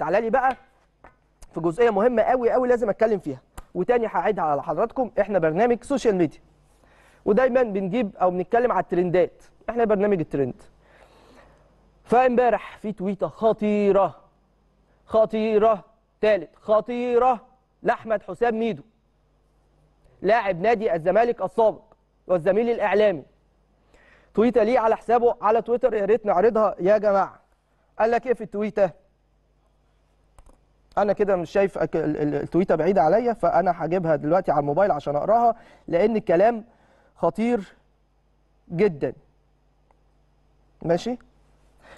تعالى لي بقى في جزئيه مهمه قوي قوي لازم اتكلم فيها وتاني هعيدها على حضراتكم احنا برنامج سوشيال ميديا ودايما بنجيب او بنتكلم على الترندات احنا برنامج الترند فامبارح في تويته خطيره خطيره ثالث خطيره لاحمد حسام ميدو لاعب نادي الزمالك السابق والزميل الاعلامي تويته ليه على حسابه على تويتر يا ريت نعرضها يا جماعه قال لك ايه في التويته انا كده مش شايف التويته بعيده عليا فانا هجيبها دلوقتي على الموبايل عشان اقراها لان الكلام خطير جدا ماشي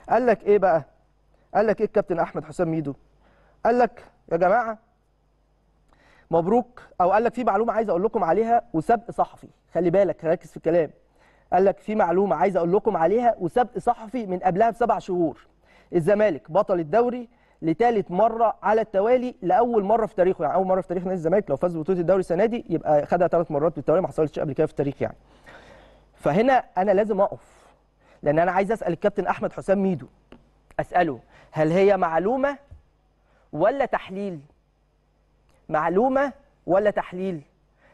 قال لك ايه بقى قال لك ايه الكابتن احمد حسام ميدو قال لك يا جماعه مبروك او قال لك في معلومه عايز اقول لكم عليها وسبق صحفي خلي بالك ركز في الكلام قال لك في معلومه عايز اقول لكم عليها وسبق صحفي من قبلها بسبع شهور الزمالك بطل الدوري لثالث مره على التوالي لاول مره في تاريخه يعني اول مره في تاريخ نادي الزمالك لو فاز ببطوله الدوري السنه دي يبقى خدها ثلاث مرات بالتوالي ما حصلتش قبل كده في التاريخ يعني فهنا انا لازم اقف لان انا عايز اسال الكابتن احمد حسام ميدو اساله هل هي معلومه ولا تحليل معلومه ولا تحليل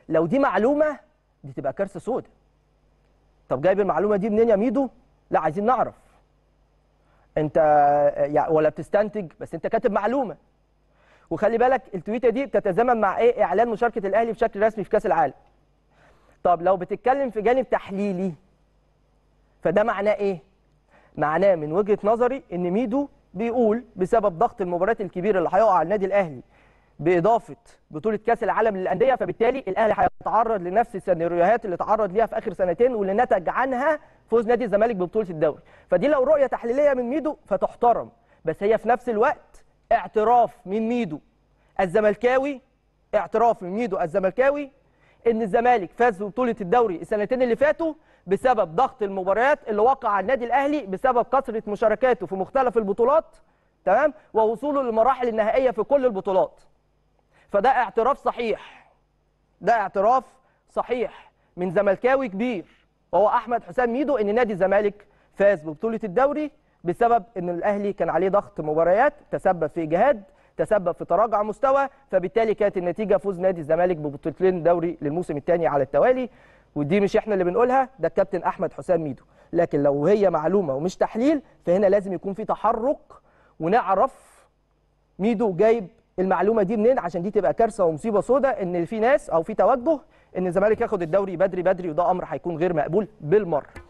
لو دي معلومه دي تبقى كارثه سوداء طب جايب المعلومه دي منين يا ميدو لا عايزين نعرف انت ولا بتستنتج بس انت كاتب معلومه وخلي بالك التويته دي بتتزامن مع ايه اعلان مشاركه الاهلي بشكل رسمي في كاس العالم طب لو بتتكلم في جانب تحليلي فده معناه ايه معناه من وجهه نظري ان ميدو بيقول بسبب ضغط المباريات الكبيره اللي هيقع على النادي الاهلي باضافه بطوله كاس العالم للانديه فبالتالي الاهلي هيتعرض لنفس السيناريوهات اللي تعرض ليها في اخر سنتين واللي نتج عنها فوز نادي الزمالك ببطوله الدوري فدي لو رؤيه تحليليه من ميدو فتحترم بس هي في نفس الوقت اعتراف من ميدو الزملكاوي اعتراف من ميدو الزملكاوي ان الزمالك فاز ببطوله الدوري السنتين اللي فاتوا بسبب ضغط المباريات اللي وقع على النادي الاهلي بسبب كثره مشاركاته في مختلف البطولات تمام ووصوله للمراحل النهائيه في كل البطولات فده اعتراف صحيح ده اعتراف صحيح من زملكاوي كبير وهو احمد حسام ميدو ان نادي الزمالك فاز ببطوله الدوري بسبب ان الاهلي كان عليه ضغط مباريات تسبب في اجهاد تسبب في تراجع مستوى فبالتالي كانت النتيجه فوز نادي الزمالك ببطولتين دوري للموسم الثاني على التوالي ودي مش احنا اللي بنقولها ده الكابتن احمد حسام ميدو لكن لو هي معلومه ومش تحليل فهنا لازم يكون في تحرك ونعرف ميدو جايب المعلومه دي منين عشان دي تبقى كارثه ومصيبه سودة ان في ناس او في توجه ان الزمالك ياخد الدوري بدري بدري وده امر هيكون غير مقبول بالمره